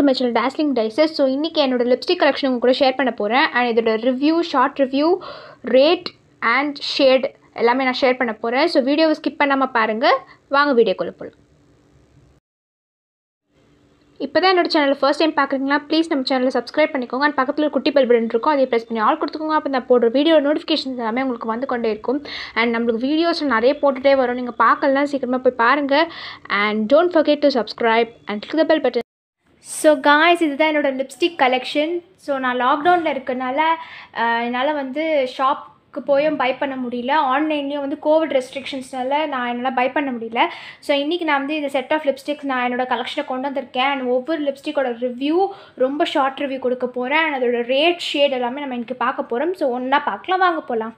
to my dazzling dazzling daisies so இன்றைக்கி என்னோடய lipstick collection உங்கள் கூட ஷேர் பண்ண போகிறேன் அண்ட் இதோட review short review rate and shade எல்லாமே நான் ஷேர் பண்ண போகிறேன் ஸோ வீடியோவை ஸ்கிப் பண்ணாமல் பாருங்கள் வாங்க வீடியோ வீடியோக்குள்ளே போகலாம் இப்போ தான் என்னோட சேனல் ஃபர்ஸ்ட் டைம் பார்க்குறீங்களா ப்ளீஸ் நம்ம சேனலில் சப்ஸ்கிரைப் பண்ணிக்கோங்க அண்ட் பக்கத்தில் குட்டி பல் பட்டன் இருக்கும் அதை ப்ரெஸ் பண்ணி ஆல் கொடுத்துக்கோங்க அப்போ நான் போடுற வீடியோ நோட்டிஃபிகேஷன்ஸ் எல்லாமே உங்களுக்கு வந்து கொண்டே இருக்கும் அண்ட் நம்மளுக்கு வீடியோஸ் நிறைய போட்டுகிட்டே வரும் நீங்கள் பார்க்கலாம் சீக்கிரமாக போய் பாருங்கள் and don't forget to subscribe and click the bell button so guys இதுதான் என்னோடய லிப்ஸ்டிக் கலெக்ஷன் ஸோ நான் லாக்டவுனில் இருக்கனால என்னால் வந்து ஷாப் போயும் பை பண்ண முடியல ஆன்லைன்லேயும் வந்து கோவிட் ரெஸ்ட்ரிக்ஷன்ஸ்னால நான் என்னால் பை பண்ண முடியல ஸோ இன்றைக்கி நான் வந்து இந்த செட் ஆஃப் லிப்ஸ்டிக்ஸ் நான் என்னோட கலெக்ஷனை கொண்டு வந்திருக்கேன் அண்ட் ஒவ்வொரு லிப்ஸ்டிக்கோட ரிவ்யூ ரொம்ப ஷார்ட் ரிவ்யூ கொடுக்க போகிறேன் அண்ட் அதோடய ரேட் ஷேட் எல்லாமே நம்ம இன்றைக்கி பார்க்க போகிறோம் ஸோ ஒன்றா பார்க்கலாம் வாங்க போகலாம்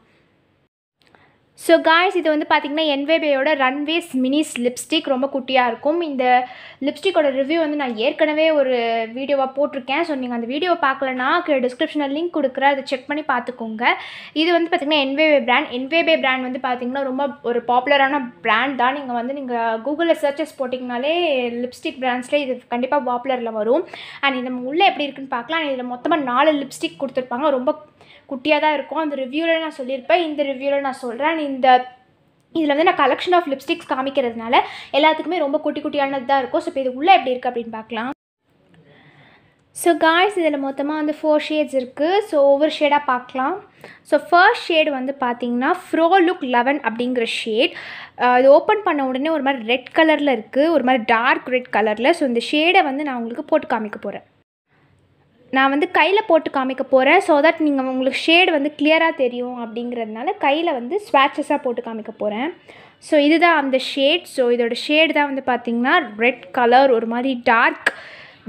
ஸோ காய்ஸ் இது வந்து பார்த்திங்கன்னா என்வேபேயோட ரன்வேஸ் மினிஸ் லிப்ஸ்டிக் ரொம்ப குட்டியாக இருக்கும் இந்த லிப்ஸ்டிக்கோட ரிவ்யூ வந்து நான் ஏற்கனவே ஒரு வீடியோவாக போட்டிருக்கேன் ஸோ நீங்கள் அந்த வீடியோ பார்க்கலனா டிஸ்கிரிப்ஷனில் லிங்க் கொடுக்குற அதை செக் பண்ணி பார்த்துக்கோங்க இது வந்து பார்த்திங்கன்னா என்வேபே பிராண்ட் என்வேபே பிராண்ட் வந்து பார்த்திங்கன்னா ரொம்ப ஒரு பாப்புலரான பிராண்ட் தான் நீங்கள் வந்து நீங்கள் கூகுளில் சர்ச்சஸ் போட்டிங்கனாலே லிப்ஸ்டிக் பிராண்ட்ஸ்லேயே இது கண்டிப்பாக பாப்புலரில் வரும் அண்ட் இது உள்ளே எப்படி இருக்குன்னு பார்க்கலாம் இதில் மொத்தமாக நாலு லிப்ஸ்டிக் கொடுத்துருப்பாங்க ரொம்ப குட்டியாக தான் இருக்கும் அந்த ரிவ்யூவில் நான் சொல்லியிருப்பேன் இந்த ரிவ்யூவில் நான் சொல்கிறேன் இந்த இதில் வந்து நான் கலெக்ஷன் ஆஃப் லிப்ஸ்டிக்ஸ் காமிக்கிறதுனால எல்லாத்துக்குமே ரொம்ப குட்டி குட்டியானது தான் இருக்கும் ஸோ இப்போ இது உள்ளே எப்படி இருக்குது அப்படின்னு பார்க்கலாம் ஸோ காய்ஸ் இதில் மொத்தமாக வந்து ஃபோர் ஷேட்ஸ் இருக்குது ஸோ ஒவ்வொரு ஷேடாக பார்க்கலாம் ஸோ ஃபர்ஸ்ட் ஷேடு வந்து பார்த்திங்கன்னா ஃப்ரோ லுக் லெவன் அப்படிங்கிற ஷேட் இது ஓப்பன் பண்ண உடனே ஒரு மாதிரி ரெட் கலரில் இருக்குது ஒரு மாதிரி டார்க் ரெட் கலரில் ஸோ இந்த ஷேடை வந்து நான் உங்களுக்கு போட்டு காமிக்க போகிறேன் நான் வந்து கையில் போட்டு காமிக்க போகிறேன் ஸோ தட் நீங்கள் உங்களுக்கு ஷேடு வந்து கிளியராக தெரியும் அப்படிங்கிறதுனால கையில் வந்து ஸ்வாட்சஸாக போட்டு காமிக்க போகிறேன் ஸோ இதுதான் அந்த ஷேட் ஸோ இதோட ஷேடு தான் வந்து பார்த்திங்கன்னா ரெட் கலர் ஒரு மாதிரி டார்க்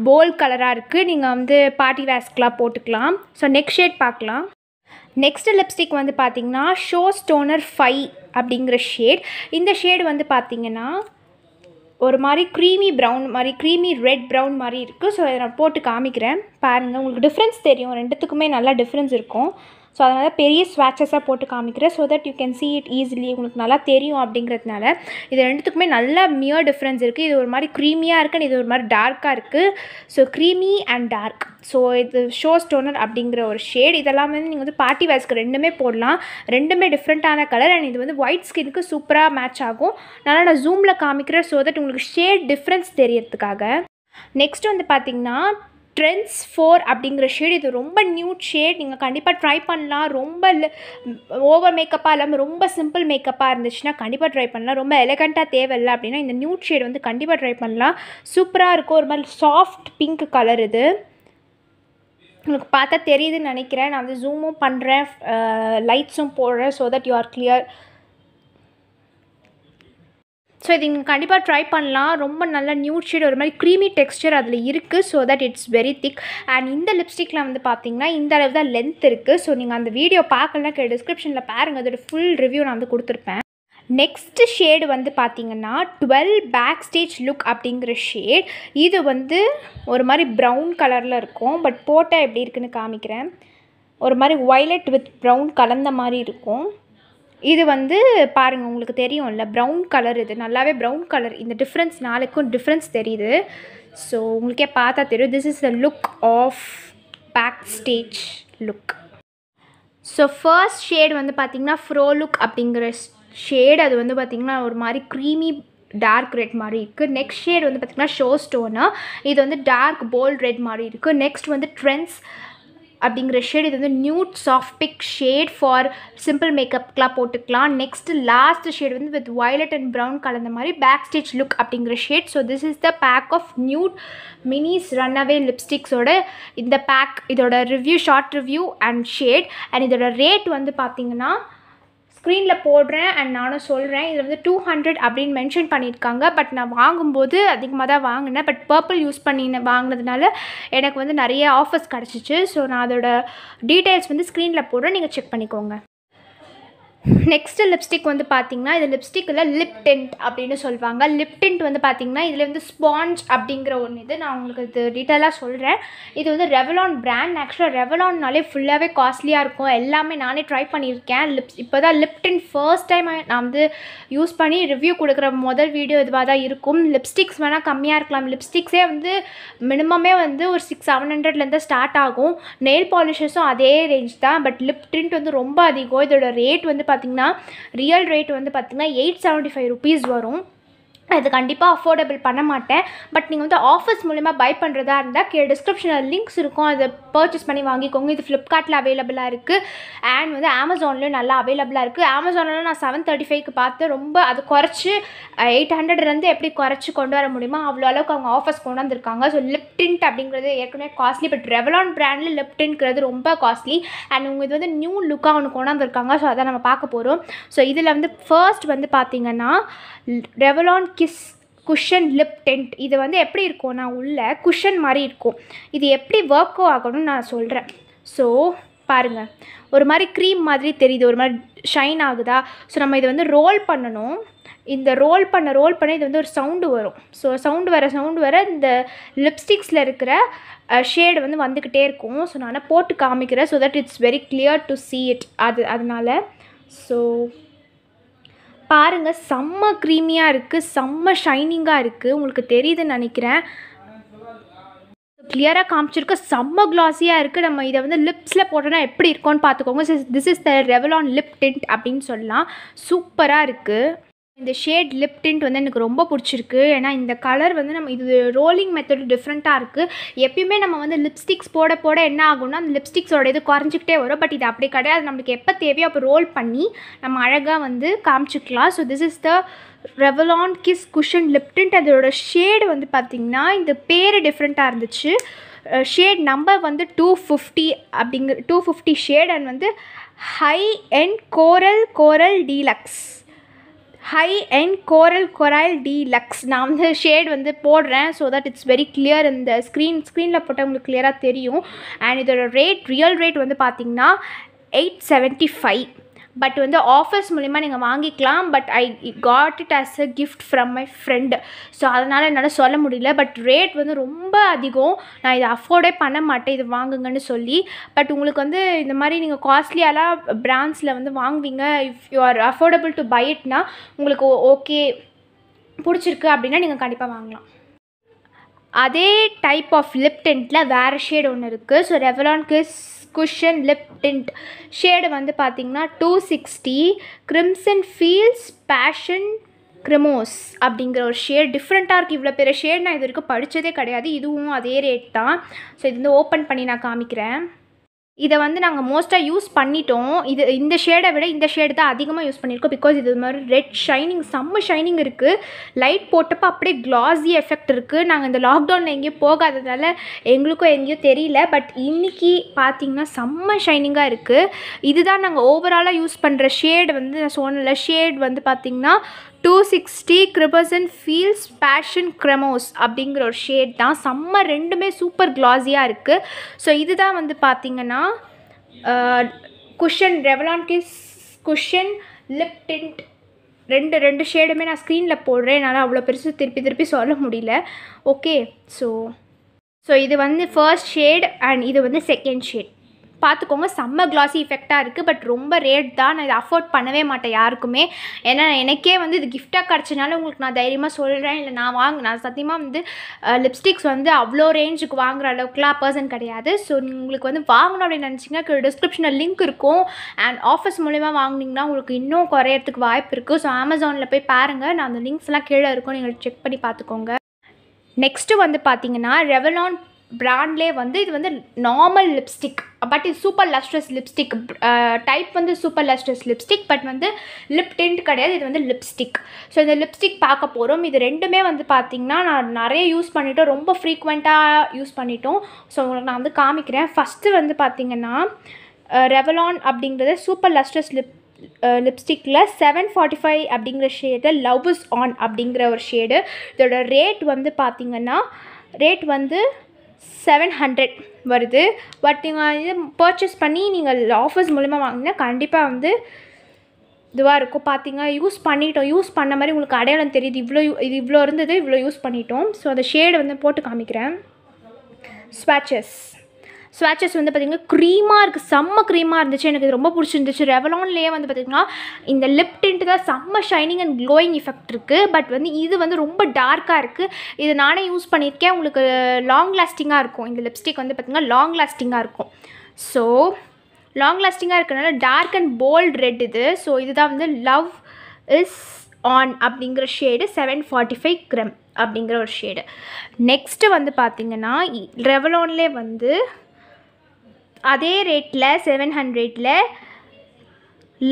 போல் கலராக இருக்குது நீங்கள் வந்து பார்ட்டி வேஸ்க்கெலாம் போட்டுக்கலாம் ஸோ நெக்ஸ்ட் ஷேட் பார்க்கலாம் நெக்ஸ்ட் லிப்ஸ்டிக் வந்து பார்த்திங்கன்னா ஷோ ஸ்டோனர் ஃபை அப்படிங்கிற ஷேட் இந்த ஷேடு வந்து பார்த்திங்கன்னா ஒரு மாதிரி க்ரீமி ப்ரௌன் மாதிரி க்ரீமி ரெட் ப்ரௌன் மாதிரி இருக்குது ஸோ இதை நான் போட்டு காமிக்கிறேன் பாருங்கள் உங்களுக்கு டிஃப்ரென்ஸ் தெரியும் ரெண்டுத்துக்குமே நல்லா டிஃப்ரென்ஸ் இருக்கும் ஸோ அதனால் பெரிய ஸ்வாட்சஸாக போட்டு காமிக்கிறேன் so that you can see it easily உங்களுக்கு நல்லா தெரியும் அப்படிங்கிறதுனால இது ரெண்டுத்துக்குமே நல்ல மியர் டிஃப்ரென்ஸ் இருக்குது இது ஒரு மாதிரி க்ரீமியாக இருக்குது இது ஒரு மாதிரி டார்க்காக இருக்குது so creamy and dark so இது ஷோ ஸ்டோனர் அப்படிங்கிற ஒரு ஷேட் இதெல்லாம் வந்து நீங்கள் வந்து பார்ட்டி வேர்ஸ்க்கு ரெண்டுமே போடலாம் ரெண்டுமே டிஃப்ரெண்ட்டான கலர் அண்ட் இது வந்து ஒயிட் ஸ்கினுக்கு சூப்பராக மேட்ச் ஆகும் நல்லா நான் ஜூமில் காமிக்கிறேன் ஸோ தட் உங்களுக்கு ஷேட் டிஃப்ரென்ஸ் தெரியறதுக்காக நெக்ஸ்ட் வந்து பார்த்திங்கன்னா ட்ரெண்ட்ஸ் ஃபோர் அப்படிங்கிற ஷேட் இது ரொம்ப நியூட் ஷேட் நீங்கள் கண்டிப்பாக ட்ரை பண்ணலாம் ரொம்ப ஓவர் மேக்கப்பாக இல்லாமல் ரொம்ப சிம்பிள் மேக்கப்பாக இருந்துச்சுன்னா கண்டிப்பாக ட்ரை பண்ணலாம் ரொம்ப எலகண்ட்டாக தேவையில்லை அப்படின்னா இந்த நியூ ஷேட் வந்து கண்டிப்பாக ட்ரை பண்ணலாம் சூப்பராக இருக்கும் ஒரு மாதிரி சாஃப்ட் பிங்க் கலர் இது உங்களுக்கு பார்த்தா தெரியுதுன்னு நினைக்கிறேன் நான் வந்து ஜூமும் பண்ணுறேன் லைட்ஸும் போடுறேன் so that you are clear so இது நீங்கள் கண்டிப்பாக ட்ரை பண்ணலாம் ரொம்ப நல்ல நியூட் ஷேட் ஒரு மாதிரி க்ரீமி டெக்ஸ்டர் அதில் இருக்குது so that it's very thick and இந்த லிப்ஸ்டிக்கில் வந்து பார்த்திங்கன்னா இந்த அளவு தான் லென்த் இருக்குது ஸோ நீங்கள் அந்த வீடியோ பார்க்கலாம் டிஸ்கிரிப்ஷனில் பாருங்கள் அதோட ஃபுல் ரிவ்யூ நான் வந்து கொடுத்துருப்பேன் நெக்ஸ்ட்டு ஷேடு வந்து பார்த்தீங்கன்னா டுவெல் பேக் ஸ்டேஜ் லுக் அப்படிங்கிற ஷேட் இது வந்து ஒரு மாதிரி ப்ரௌன் கலரில் இருக்கும் பட் போட்டால் எப்படி இருக்குன்னு காமிக்கிறேன் ஒரு மாதிரி ஒய்லெட் வித் ப்ரௌன் கலந்த மாதிரி இருக்கும் இது வந்து பாருங்கள் உங்களுக்கு தெரியும்ல ப்ரௌன் கலர் இது நல்லாவே ப்ரௌன் கலர் இந்த டிஃப்ரென்ஸ் நாளைக்கும் டிஃப்ரென்ஸ் தெரியுது ஸோ உங்களுக்கே பார்த்தா தெரியும் this is the look of backstage look so first shade வந்து பார்த்திங்கன்னா ஃப்ரோ லுக் அப்படிங்கிற ஷேடு அது வந்து பார்த்திங்கன்னா ஒரு மாதிரி க்ரீமி டார்க் ரெட் மாதிரி இருக்குது நெக்ஸ்ட் ஷேடு வந்து பார்த்திங்கன்னா ஷோ ஸ்டோனு இது வந்து டார்க் போல்ட் ரெட் மாதிரி இருக்குது நெக்ஸ்ட் வந்து ட்ரெண்ட்ஸ் அப்படிங்கிற ஷேட் இது வந்து nude soft pick shade for simple மேக்கப்க்கெலாம் போட்டுக்கலாம் நெக்ஸ்ட்டு லாஸ்ட் ஷேட் வந்து வித் வயலட் அண்ட் ப்ரௌன் கலந்த மாதிரி பேக் ஸ்டிச் லுக் அப்படிங்கிற shade so this is the pack of nude minis away லிப்ஸ்டிக்ஸோட இந்த பேக் இதோட review short review and shade and இதோட ரேட் வந்து பார்த்திங்கன்னா ஸ்க்ரீனில் போடுறேன் அண்ட் நானும் சொல்கிறேன் இதில் வந்து டூ ஹண்ட்ரட் அப்படின்னு மென்ஷன் பண்ணியிருக்காங்க பட் நான் வாங்கும்போது அதிகமாக தான் வாங்கினேன் பட் பர்பிள் யூஸ் பண்ணி வாங்கினதுனால எனக்கு வந்து நிறைய ஆஃபர்ஸ் கிடச்சிச்சு ஸோ நான் அதோட டீட்டெயில்ஸ் வந்து ஸ்க்ரீனில் போடுறேன் நீங்கள் செக் பண்ணிக்கோங்க நெக்ஸ்ட்டு லிப்ஸ்டிக் வந்து பார்த்திங்கன்னா இது லிப்ஸ்டிக்கில் லிப் டென்ட் அப்படின்னு சொல்லுவாங்க லிப் டென்ட் வந்து பார்த்திங்கன்னா இதில் வந்து ஸ்பாஞ்ச் அப்படிங்கிற ஒன்று இது நான் உங்களுக்கு இது டீட்டெயிலாக சொல்கிறேன் இது வந்து ரெவலான் பிராண்ட் ஆக்சுவலாக ரெவலான்னாலே ஃபுல்லாகவே காஸ்ட்லியாக இருக்கும் எல்லாமே நானே ட்ரை பண்ணியிருக்கேன் லிப்ஸ் இப்போ தான் லிப் டென்ட் ஃபர்ஸ்ட் டைம் நான் வந்து யூஸ் பண்ணி ரிவ்யூ கொடுக்குற முதல் வீடியோ இதுவாக தான் இருக்கும் லிப்ஸ்டிக்ஸ் வேணால் கம்மியாக இருக்கலாம் லிப்ஸ்டிக்ஸே வந்து மினிமமே வந்து ஒரு சிக்ஸ் செவன் ஹண்ட்ரட்லேருந்து ஸ்டார்ட் ஆகும் நெயில் பாலிஷஸும் அதே ரேஞ்ச் தான் பட் லிப் டென்ட் வந்து ரொம்ப அதிகம் இதோட ரேட் வந்து பார்த்திங்கன்னா ரியல் ரேட் வந்து பார்த்திங்கன்னா எயிட் செவன்ட்டி ஃபைவ் ருபீஸ் வரும் அது கண்டிப்பாக அஃபோர்டபுள் பண்ண மாட்டேன் பட் நீங்கள் வந்து ஆஃபர்ஸ் மூலிமா பை பண்ணுறதா இருந்தால் கே டிஸ்கிரிப்ஷனில் லிங்க்ஸ் இருக்கும் அதை பர்ச்சேஸ் பண்ணி வாங்கிக்கோங்க இது ஃப்ளிப்கார்ட்டில் அவைலபிளாக இருக்குது அண்ட் வந்து அமேசான்லேயும் நல்லா அவைலபிளாக இருக்குது அமேசானில் நான் செவன் தேர்ட்டி ஃபைவ்க்கு பார்த்து ரொம்ப அது குறைச்சி எயிட் ஹண்ட்ரட்லேருந்து எப்படி குறைச்சி கொண்டு வர முடியுமோ அவ்வளோ அளவுக்கு அவங்க ஆஃபர்ஸ் கொண்டு வந்திருக்காங்க ஸோ லிப்டின்ட் அப்படிங்கிறது ஏற்கனவே காஸ்ட்லி பட் ரெவலான் பிராண்டில் லிப்டின்ங்கிறது ரொம்ப காஸ்ட்லி அண்ட் உங்கள் இது வந்து நியூ லுக்காக ஒன்று கொண்டு வந்திருக்காங்க ஸோ அதை நம்ம பார்க்க போகிறோம் ஸோ இதில் வந்து ஃபர்ஸ்ட் வந்து பார்த்திங்கன்னா Revlon kiss cushion lip tint இது வந்து எப்படி இருக்கும்னா உள்ளே குஷன் மாதிரி இருக்கும் இது எப்படி ஒர்க்கோ ஆகணும்னு நான் சொல்கிறேன் ஸோ பாருங்கள் ஒரு மாதிரி க்ரீம் மாதிரி தெரியுது ஒரு மாதிரி ஷைன் ஆகுதா ஸோ நம்ம இதை வந்து ரோல் பண்ணணும் இந்த ரோல் பண்ண ரோல் பண்ண இது வந்து ஒரு சவுண்டு வரும் ஸோ சவுண்டு வர சவுண்டு வர இந்த லிப்ஸ்டிக்ஸில் இருக்கிற ஷேடு வந்து வந்துக்கிட்டே இருக்கும் ஸோ நான் போட்டு காமிக்கிறேன் so that it's very clear to see it அது அதனால் ஸோ பாருங்கள் செம்ம க்ரீமியாக இருக்குது செம்ம ஷைனிங்காக இருக்குது உங்களுக்கு தெரியுதுன்னு நினைக்கிறேன் கிளியராக காமிச்சிருக்க செம்ம க்ளாஸியாக இருக்குது நம்ம இதை வந்து லிப்ஸில் போட்டோன்னா எப்படி இருக்கும்னு பார்த்துக்கோங்க this is the Revlon lip tint அப்படின்னு சொல்லலாம் சூப்பராக இருக்குது இந்த ஷேட் லிப் டிண்ட் வந்து எனக்கு ரொம்ப பிடிச்சிருக்கு ஏன்னா இந்த கலர் வந்து நம்ம இது ரோலிங் மெத்தடு டிஃப்ரெண்ட்டாக இருக்குது எப்பயுமே நம்ம வந்து லிப்ஸ்டிக்ஸ் போட போட என்ன ஆகும்னா அந்த லிப்ஸ்டிக்ஸோட இது குறைஞ்சிக்கிட்டே வரும் பட் இது அப்படி கிடையாது நம்மளுக்கு எப்போ தேவையோ அப்போ ரோல் பண்ணி நம்ம அழகாக வந்து காமிச்சிக்கலாம் so this is the Revlon kiss cushion lip tint அதோட ஷேடு வந்து பார்த்திங்கன்னா இந்த பேர் டிஃப்ரெண்ட்டாக இருந்துச்சு ஷேட் நம்பர் வந்து டூ ஃபிஃப்டி அப்படிங்கிற டூ ஃபிஃப்டி ஷேட் அண்ட் வந்து high end coral coral deluxe high and coral coral deluxe நான் வந்து ஷேட் வந்து போடுறேன் so that it's very clear இந்த ஸ்க்ரீன் ஸ்க்ரீனில் போட்டால் உங்களுக்கு கிளியராக தெரியும் அண்ட் இதோட ரேட் ரியல் ரேட் வந்து பார்த்திங்கன்னா எயிட் செவன்ட்டி ஃபைவ் பட் வந்து ஆஃபர்ஸ் மூலிமா நீங்கள் வாங்கிக்கலாம் but I got it as a gift from my friend so அதனால் என்னால் சொல்ல முடியல பட் ரேட் வந்து ரொம்ப அதிகம் நான் இதை அஃபோர்டே பண்ண மாட்டேன் இது வாங்குங்கன்னு சொல்லி பட் உங்களுக்கு வந்து இந்த மாதிரி நீங்கள் காஸ்ட்லியாலாம் பிராண்ட்ஸில் வந்து வாங்குவீங்க if you are affordable to buy இட்னா உங்களுக்கு ஓகே பிடிச்சிருக்கு அப்படின்னா நீங்கள் கண்டிப்பாக வாங்கலாம் அதே டைப் ஆஃப் லிப் டென்ட்டில் வேறு ஷேட் ஒன்று இருக்குது so Revlon kiss cushion lip tint shade வந்து பார்த்திங்கன்னா two sixty crimson feels passion க்ரிமோஸ் அப்படிங்கிற ஒரு ஷேட் டிஃப்ரெண்ட்டாக இருக்குது இவ்வளோ பெரிய ஷேட் நான் இது வரைக்கும் படித்ததே கிடையாது இதுவும் அதே ரேட் தான் ஸோ இது வந்து ஓப்பன் பண்ணி நான் காமிக்கிறேன் இதை வந்து நாங்கள் மோஸ்ட்டாக யூஸ் பண்ணிட்டோம் இது இந்த ஷேடை விட இந்த ஷேடு தான் அதிகமாக யூஸ் பண்ணியிருக்கோம் பிகாஸ் இது மாதிரி ரெட் ஷைனிங் செம்ம ஷைனிங் இருக்குது லைட் போட்டப்போ அப்படியே க்ளாஸி எஃபெக்ட் இருக்குது நாங்கள் இந்த லாக்டவுனில் எங்கேயும் போகாததால் எங்களுக்கும் எங்கேயும் தெரியல பட் இன்றைக்கி பார்த்திங்கன்னா செம்ம ஷைனிங்காக இருக்குது இதுதான் நாங்கள் ஓவராலாக யூஸ் பண்ணுற ஷேடு வந்து நான் சொன்னல ஷேட் வந்து பார்த்திங்கன்னா டூ சிக்ஸ்டி க்ரிபசன் ஃபீல்ஸ் பேஷன் க்ரெமோஸ் அப்படிங்கிற ஒரு ஷேட் தான் செம்ம ரெண்டுமே சூப்பர் க்ளாஸியாக இருக்குது ஸோ இதுதான் வந்து பார்த்திங்கன்னா cushion Revlon kiss cushion lip tint ரெண்டு ரெண்டு ஷேடுமே நான் ஸ்க்ரீனில் போடுறேன் என்னால் அவ்வளோ பெருசு திருப்பி திருப்பி சொல்ல முடியல ஓகே ஸோ ஸோ இது வந்து ஃபர்ஸ்ட் ஷேட் அண்ட் இது வந்து செகண்ட் ஷேட் பார்த்துக்கோங்க செம்ம கிளாஸி எஃபெக்டாக இருக்குது பட் ரொம்ப ரேட் தான் நான் இதை அஃபோர்ட் பண்ணவே மாட்டேன் யாருக்குமே ஏன்னா எனக்கே வந்து இது கிஃப்டாக கிடச்சனால உங்களுக்கு நான் தைரியமாக சொல்கிறேன் இல்லை நான் வாங்க நான் சத்தியமாக வந்து லிப்ஸ்டிக்ஸ் வந்து அவ்வளோ ரேஞ்சுக்கு வாங்குற அளவுக்குலாம் பர்சன் கிடையாது ஸோ உங்களுக்கு வந்து வாங்கணும் அப்படின்னு நினச்சிங்கன்னா டிஸ்கிரிப்ஷனில் லிங்க் இருக்கும் அண்ட் ஆஃபர்ஸ் மூலிமா வாங்கினீங்கன்னா உங்களுக்கு இன்னும் குறையறதுக்கு வாய்ப்பு இருக்குது ஸோ அமேசானில் போய் பாருங்கள் நான் அந்த லிங்க்ஸ்லாம் கீழே இருக்கும் நீங்கள் செக் பண்ணி பார்த்துக்கோங்க நெக்ஸ்ட்டு வந்து பார்த்தீங்கன்னா ரெவலான் ப்ராண்ட்லே வந்து இது வந்து நார்மல் லிப்ஸ்டிக் பட் இது சூப்பர் லஸ்ட்ரஸ் லிப்ஸ்டிக் டைப் வந்து சூப்பர் லஸ்ட்ரஸ் லிப்ஸ்டிக் பட் வந்து லிப் டென்ட் கிடையாது இது வந்து லிப்ஸ்டிக் ஸோ இந்த லிப்ஸ்டிக் பார்க்க போகிறோம் இது ரெண்டுமே வந்து பார்த்திங்கன்னா நான் நிறைய யூஸ் பண்ணிவிட்டோம் ரொம்ப ஃப்ரீக்வெண்ட்டாக யூஸ் பண்ணிட்டோம் ஸோ உங்களுக்கு நான் வந்து காமிக்கிறேன் ஃபஸ்ட்டு வந்து பார்த்திங்கன்னா ரெவலான் அப்படிங்கிறது சூப்பர் லஸ்ட்ரஸ் லிப் லிப்ஸ்டிக்கில் செவன் ஃபார்ட்டி ஃபைவ் அப்படிங்கிற ஷேடு லவ் இஸ் ஆன் அப்படிங்கிற ஒரு ஷேடு இதோட ரேட் வந்து பார்த்திங்கன்னா ரேட் வந்து செவன் ஹண்ட்ரட் வருது பட் நீங்கள் இது பர்ச்சேஸ் பண்ணி நீங்கள் ஆஃபர்ஸ் மூலிமா வாங்கினா கண்டிப்பாக வந்து இதுவாக இருக்கும் பார்த்திங்க யூஸ் பண்ணிட்டோம் யூஸ் பண்ண மாதிரி உங்களுக்கு அடையாளம் தெரியுது இவ்வளோ இது இவ்வளோ இருந்தது இவ்வளோ யூஸ் பண்ணிட்டோம் ஸோ அந்த ஷேடு வந்து போட்டு காமிக்கிறேன் ஸ்வாச்சஸ் ஸ்வாச்சஸ் வந்து பார்த்திங்கன்னா க்ரீமாக இருக்குது செம்ம க்ரீமாக இருந்துச்சு எனக்கு இது ரொம்ப பிடிச்சிருந்துச்சு ரெவலான்லேயே வந்து பார்த்திங்கன்னா இந்த லிப் டிண்ட் தான் செம்ம ஷைனிங் அண்ட் க்ளோயிங் எஃபெக்ட் இருக்குது பட் வந்து இது வந்து ரொம்ப டார்க்காக இருக்குது இது நானே யூஸ் பண்ணியிருக்கேன் உங்களுக்கு லாங் லாஸ்டிங்காக இருக்கும் இந்த லிப்ஸ்டிக் வந்து பார்த்திங்கன்னா லாங் லாஸ்டிங்காக இருக்கும் ஸோ லாங் லாஸ்டிங்காக இருக்கிறனால டார்க் அண்ட் போல்ட் ரெட் இது ஸோ இதுதான் வந்து லவ் இஸ் ஆன் அப்படிங்கிற ஷேடு செவன் ஃபார்ட்டி ஃபைவ் கிரம் அப்படிங்கிற ஒரு ஷேடு நெக்ஸ்ட்டு வந்து பார்த்திங்கன்னா ரெவலோன்லே வந்து அதே ரேட்டில் செவன் ஹண்ட்ரடில்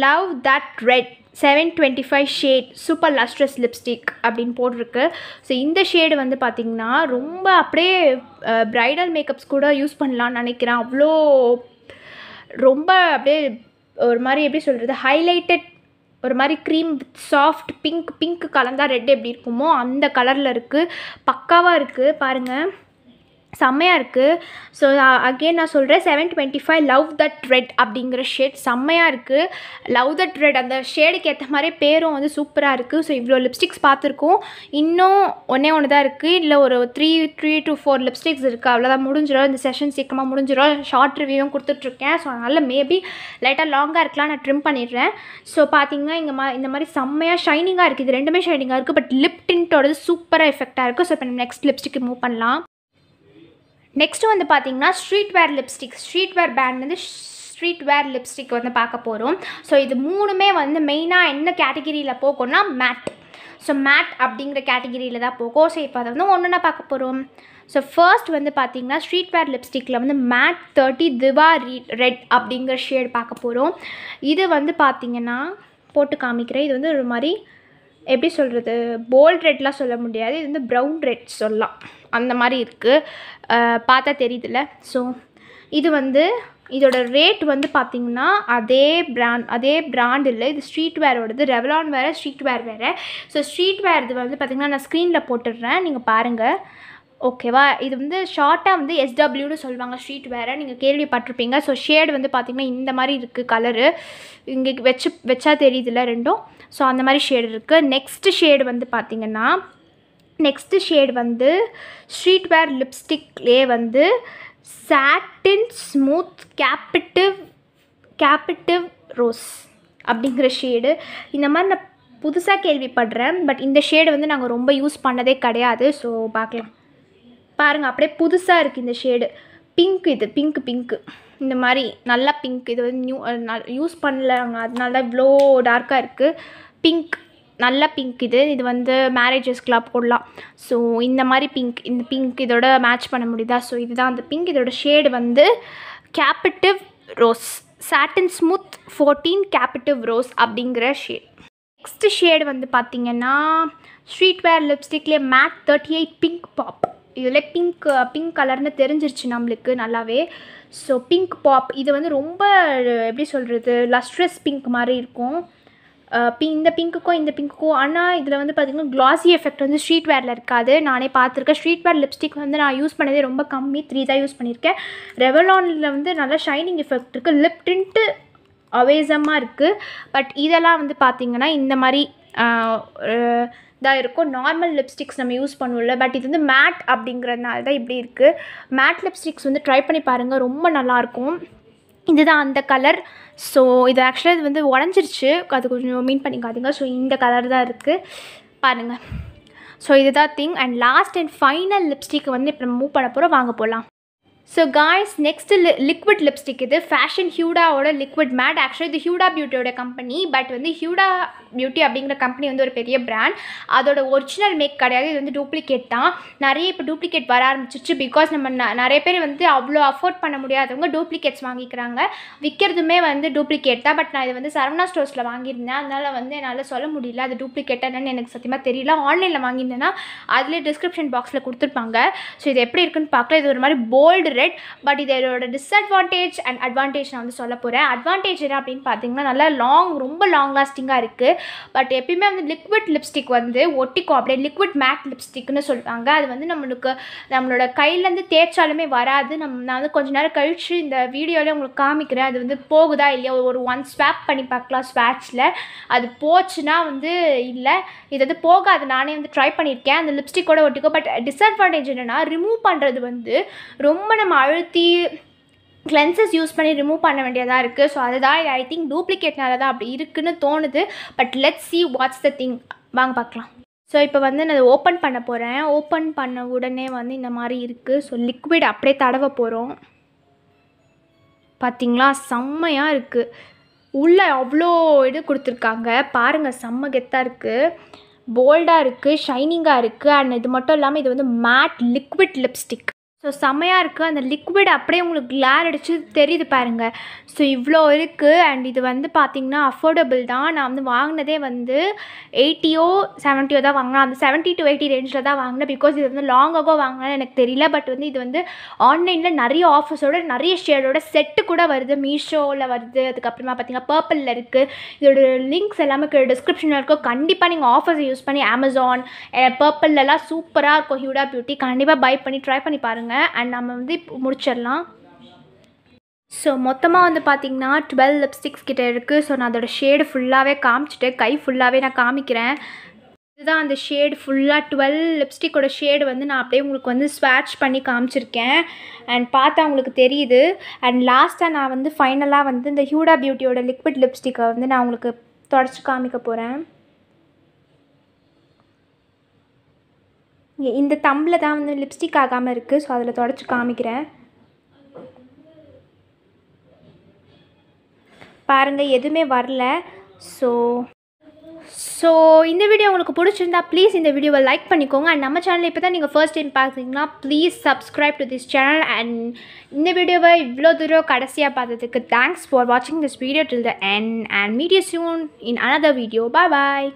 love that red seven twenty five shade super lustrous lipstick அப்படின்னு போட்டிருக்கு ஸோ இந்த ஷேடு வந்து பார்த்திங்கன்னா ரொம்ப அப்படியே ப்ரைடல் மேக்கப்ஸ் கூட யூஸ் பண்ணலான்னு நினைக்கிறேன் அவ்வளோ ரொம்ப அப்படியே ஒரு மாதிரி எப்படி சொல்கிறது ஹைலைட்டட் ஒரு மாதிரி cream with soft pink pink கலந்தால் ரெட் எப்படி இருக்குமோ அந்த கலரில் இருக்குது பக்காவாக இருக்குது பாருங்கள் செம்மையாக இருக்குது ஸோ அகெயின் நான் சொல்கிறேன் seven twenty five love the red அப்படிங்கிற ஷேட் செம்மையாக இருக்குது லவ் த ட்ரெட் அந்த ஷேடுக்கு ஏற்ற மாதிரி பேரும் வந்து சூப்பராக இருக்குது ஸோ இவ்வளோ லிப்ஸ்டிக்ஸ் பார்த்துருக்கோம் இன்னும் ஒன்றே ஒன்று தான் இருக்குது இல்லை ஒரு three three to four lipsticks இருக்குது அவ்வளோதான் முடிஞ்சிடும் இந்த செஷன் சீக்கிரமாக முடிஞ்சிடும் ஷார்ட் ரிவ்யூவும் கொடுத்துட்ருக்கேன் ஸோ அதனால் மேபி லைட்டாக லாங்காக இருக்கலாம் நான் ட்ரிம் பண்ணிடுறேன் ஸோ பார்த்தீங்கன்னா இங்கே மா இந்த மாதிரி செம்மையாக ஷைனிங்காக இருக்குது இது ரெண்டுமே ஷைனிங்காக இருக்குது பட் லிப் டின்ட்டோடது சூப்பராக எஃபெக்டாக இருக்குது ஸோ இப்போ நம்ம நெக்ஸ்ட் லிப்ஸ்டிக்கு மூவ் பண்ணலாம் நெக்ஸ்ட்டு வந்து பார்த்தீங்கன்னா street wear lipstick street wear band வந்து ஸ்ட்ரீட் வேர் லிப்ஸ்டிக் வந்து பார்க்க போகிறோம் ஸோ இது மூணுமே வந்து மெயினாக என்ன கேட்டகிரியில் போகும்னா மேட் ஸோ மேட் அப்படிங்கிற கேட்டகிரியில் தான் போகும் ஸோ இப்போ அதை வந்து ஒன்றுனா பார்க்க போகிறோம் ஸோ ஃபர்ஸ்ட் வந்து பார்த்தீங்கன்னா ஸ்ட்ரீட் வேர் லிப்ஸ்டிக்கில் வந்து மேட் தேர்ட்டி திவா ரெட் அப்படிங்கிற ஷேட் பார்க்க போகிறோம் இது வந்து பார்த்திங்கன்னா போட்டு காமிக்கிறேன் இது வந்து ஒரு மாதிரி எப்படி சொல்கிறது போல்ட் ரெட்லாம் சொல்ல முடியாது இது வந்து ப்ரௌன் ரெட் சொல்லலாம் அந்த மாதிரி இருக்குது பார்த்தா தெரியுதுல்ல ஸோ இது வந்து இதோட ரேட் வந்து பார்த்திங்கன்னா அதே பிராண்ட் அதே பிராண்ட் இல்லை இது ஸ்ட்ரீட் வேரோடது ரெவலான் வேறு ஸ்ட்ரீட் வேர் வேறு ஸோ ஸ்ட்ரீட் வேர் இது வந்து பார்த்திங்கன்னா நான் ஸ்க்ரீனில் போட்டுடுறேன் நீங்கள் பாருங்கள் ஓகேவா இது வந்து ஷார்ட்டாக வந்து எஸ்டபிள்யூன்னு சொல்லுவாங்க ஸ்ட்ரீட் வேறு நீங்கள் கேள்விப்பட்டிருப்பீங்க ஸோ ஷேடு வந்து பார்த்திங்கன்னா இந்த மாதிரி இருக்குது கலரு இங்கே வச்சு வச்சா தெரியுதுல்ல ரெண்டும் ஸோ அந்த மாதிரி ஷேடு இருக்குது நெக்ஸ்ட்டு ஷேடு வந்து பார்த்திங்கன்னா நெக்ஸ்ட்டு ஷேட் வந்து ஸ்ட்ரீட் வேர் லிப்ஸ்டிக்லேயே வந்து satin smooth captive captive rose அப்படிங்கிற ஷேடு இந்த மாதிரி நான் புதுசாக கேள்விப்படுறேன் பட் இந்த ஷேடு வந்து நாங்கள் ரொம்ப யூஸ் பண்ணதே கிடையாது ஸோ பார்க்கலாம் பாருங்கள் அப்படியே புதுசாக இருக்குது இந்த ஷேடு பிங்க் இது பிங்க் பிங்க்கு இந்த மாதிரி நல்லா பிங்க் இது வந்து நியூ யூஸ் பண்ணலாங்க அதனால தான் இவ்வளோ டார்க்காக இருக்குது பிங்க் நல்ல பிங்க் இது இது வந்து மேரேஜஸ்க்கெலாம் போடலாம் ஸோ இந்த மாதிரி பிங்க் இந்த பிங்க் இதோட மேட்ச் பண்ண முடியுதா ஸோ இதுதான் அந்த பிங்க் இதோட ஷேடு வந்து captive rose satin smooth fourteen captive rose அப்படிங்கிற ஷேட் நெக்ஸ்ட்டு ஷேடு வந்து பார்த்தீங்கன்னா ஸ்ட்ரீட் வேர் லிப்ஸ்டிக்லேயே matte thirty eight pink pop இதில் பிங்க் பிங்க் கலர்னு தெரிஞ்சிருச்சு நம்மளுக்கு நல்லாவே ஸோ பிங்க் பாப் இது வந்து ரொம்ப எப்படி சொல்கிறது லஸ்ட்ரஸ் பிங்க் மாதிரி இருக்கும் பி இந்த பிங்க்குக்கும் இந்த பிங்க்குக்கும் ஆனால் இதில் வந்து பார்த்திங்கன்னா க்ளாஸி எஃபெக்ட் வந்து ஸ்ட்ரீட் வேரில் இருக்காது நானே பார்த்துருக்கேன் ஸ்ட்ரீட் வேர் லிப்ஸ்டிக் வந்து நான் யூஸ் பண்ணதே ரொம்ப கம்மி த்ரீ தான் யூஸ் பண்ணியிருக்கேன் ரெவலானில் வந்து நல்லா ஷைனிங் எஃபெக்ட் இருக்குது லிப் ட்ரிண்ட்டு அவேசமாக இருக்குது பட் இதெல்லாம் வந்து பார்த்திங்கன்னா இந்த மாதிரி இதாக இருக்கும் நார்மல் லிப்ஸ்டிக்ஸ் நம்ம யூஸ் பண்ணுவோம்ல பட் இது வந்து மேட் அப்படிங்கிறதுனால தான் இப்படி இருக்குது மேட் லிப்ஸ்டிக்ஸ் வந்து ட்ரை பண்ணி பாருங்கள் ரொம்ப நல்லாயிருக்கும் இதுதான் அந்த கலர் ஸோ இது ஆக்சுவலாக இது வந்து உடஞ்சிருச்சு அது கொஞ்சம் மீன் பண்ணிக்காதீங்க ஸோ இந்த கலர் தான் இருக்குது பாருங்கள் ஸோ இதுதான் thing and last and final lipstick வந்து இப்போ மூவ் பண்ண போகிறோம் வாங்க போகலாம் ஸோ காய்ஸ் நெக்ஸ்ட் லி லிக்விட் லிப்ஸ்டிக் இது ஃபேஷன் ஹியூடாவோட லிக்விட் மேட் ஆக்சுவலி இது ஹியூடா பியூட்டியோட கம்பெனி பட் வந்து ஹியூடா பியூட்டி அப்படிங்கிற கம்பெனி வந்து ஒரு பெரிய பிராண்ட் அதோட ஒரிஜினல் மேக் கிடையாது இது வந்து டூப்ளிகேட் தான் நிறைய இப்போ டூப்ளிகேட் வர ஆரம்பிச்சிச்சு பிகாஸ் நம்ம நிறைய பேர் வந்து அவ்வளோ அஃபோர்ட் பண்ண முடியாதவங்க டூப்ளிகேட்ஸ் வாங்கிக்கிறாங்க விற்கிறதுமே வந்து டூப்ளிகேட் தான் பட் நான் இது வந்து சரவணா ஸ்டோர்ஸில் வாங்கியிருந்தேன் அதனால் வந்து என்னால் சொல்ல முடியல அது டூப்ளிகேட் என்னன்னு எனக்கு சத்தியமாக தெரியல ஆன்லைனில் வாங்கியிருந்தேன்னா அதிலே டிஸ்கிரிப்ஷன் பாக்ஸில் கொடுத்துருப்பாங்க ஸோ இது எப்படி இருக்குன்னு பார்க்கல இது ஒரு மாதிரி போல்டு ரெட் பட் இது இதோட டிஸ்அட்வான்டேஜ் அண்ட் அட்வான்டேஜ் நான் வந்து சொல்ல போகிறேன் அட்வான்டேஜ் என்ன அப்படின்னு பார்த்தீங்கன்னா நல்லா லாங் ரொம்ப லாங் லாஸ்டிங்காக இருக்குது பட் எப்பயுமே வந்து லிக்விட் லிப்ஸ்டிக் வந்து ஒட்டிக்கும் அப்படியே லிக்விட் மேட் லிப்ஸ்டிக்னு சொல்லுவாங்க அது வந்து நம்மளுக்கு நம்மளோட கையிலேருந்து தேய்ச்சாலுமே வராது நம்ம நான் வந்து கொஞ்ச நேரம் கழித்து இந்த வீடியோவில் உங்களுக்கு காமிக்கிறேன் அது வந்து போகுதா இல்லையா ஒரு ஒன் ஸ்வாப் பண்ணி பார்க்கலாம் ஸ்வாட்சில் அது போச்சுன்னா வந்து இல்லை இது வந்து போகாது நானே வந்து ட்ரை பண்ணியிருக்கேன் அந்த லிப்ஸ்டிக்கோட ஒட்டிக்கும் பட் டிஸ்அட்வான்டேஜ் என்னென்னா ரிமூவ் பண்ணுறது வந்து ரொம்ப நம்ம அழுத்தி கிளென்சஸ் யூஸ் பண்ணி ரிமூவ் பண்ண வேண்டியதாக இருக்குது ஸோ அதுதான் ஐ திங்க் டூப்ளிகேட்னால தான் அப்படி இருக்குன்னு தோணுது but let's see what's the thing வாங்க பார்க்கலாம் ஸோ இப்போ வந்து நான் ஓப்பன் பண்ண போகிறேன் ஓப்பன் பண்ண உடனே வந்து இந்த மாதிரி இருக்குது ஸோ லிக்விட் அப்படியே தடவை போகிறோம் பார்த்திங்களா செம்மையாக இருக்குது உள்ளே அவ்வளோ இது கொடுத்துருக்காங்க பாருங்கள் செம்ம கெத்தாக இருக்குது போல்டாக இருக்குது ஷைனிங்காக இருக்குது அண்ட் இது மட்டும் இல்லாமல் இது வந்து மேட் லிக்விட் லிப்ஸ்டிக் ஸோ செம்மையாக இருக்குது அந்த லிக்விட் அப்படியே உங்களுக்கு கிளார் அடித்து தெரியுது பாருங்கள் ஸோ இவ்வளோ இருக்குது அண்ட் இது வந்து பார்த்திங்கன்னா அஃபோர்டபுள் தான் நான் வந்து வாங்கினதே வந்து எயிட்டியோ செவன்ட்டியோ தான் வாங்கினேன் அந்த செவன்ட்டி டு எயிட்டி ரேஞ்சில் தான் வாங்கினேன் பிகாஸ் இது வந்து லாங் ஆகோ வாங்கினேன்னு எனக்கு தெரியல பட் வந்து இது வந்து ஆன்லைனில் நிறைய ஆஃபர்ஸோட நிறைய ஷேடோட செட்டு கூட வருது மீஷோவில் வருது அதுக்கப்புறமா பார்த்திங்கன்னா பர்பிளில் இருக்குது இதோட லிங்க்ஸ் எல்லாமே டிஸ்கிரிப்ஷனில் இருக்கும் கண்டிப்பாக நீங்கள் ஆஃபர்ஸை யூஸ் பண்ணி அமேசான் பர்பிள்லலாம் சூப்பராக இருக்கும் ஹியூடா பியூட்டி கண்டிப்பாக பை பண்ணி ட்ரை பண்ணி பாருங்கள் சொல்லியிருக்காங்க அண்ட் நம்ம வந்து இப்போ முடிச்சிடலாம் ஸோ மொத்தமாக வந்து பார்த்திங்கன்னா டுவெல் லிப்ஸ்டிக்ஸ் கிட்டே இருக்குது ஸோ நான் அதோட ஷேடு ஃபுல்லாகவே காமிச்சிட்டு கை ஃபுல்லாகவே நான் காமிக்கிறேன் இதுதான் அந்த ஷேடு ஃபுல்லாக டுவெல் லிப்ஸ்டிக்கோட ஷேடு வந்து நான் அப்படியே உங்களுக்கு வந்து ஸ்வாட்ச் பண்ணி காமிச்சிருக்கேன் அண்ட் பார்த்தா உங்களுக்கு தெரியுது அண்ட் லாஸ்ட்டாக நான் வந்து ஃபைனலாக வந்து இந்த ஹியூடா பியூட்டியோட லிக்விட் லிப்ஸ்டிக்கை வந்து நான் உங்களுக்கு தொடச்சி காமிக்க போகிறேன் இந்த தம்பில் தான் வந்து லிப்ஸ்டிக் ஆகாமல் இருக்குது ஸோ அதில் தொடச்சி காமிக்கிறேன் பாருங்கள் எதுவுமே வரல ஸோ ஸோ இந்த வீடியோ உங்களுக்கு பிடிச்சிருந்தா ப்ளீஸ் இந்த வீடியோவை லைக் பண்ணிக்கோங்க அண்ட் நம்ம சேனல் இப்போ தான் நீங்கள் ஃபர்ஸ்ட் டைம் பார்த்தீங்கன்னா please subscribe to this channel and இந்த வீடியோவை இவ்வளோ தூரம் கடைசியாக பார்த்ததுக்கு தேங்க்ஸ் ஃபார் வாட்சிங் this video till the end and மீடியோ soon in another video bye bye